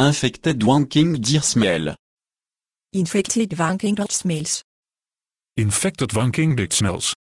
Infected wanking deer smell. Infected wanking dog smells. Infected wanking dick smells.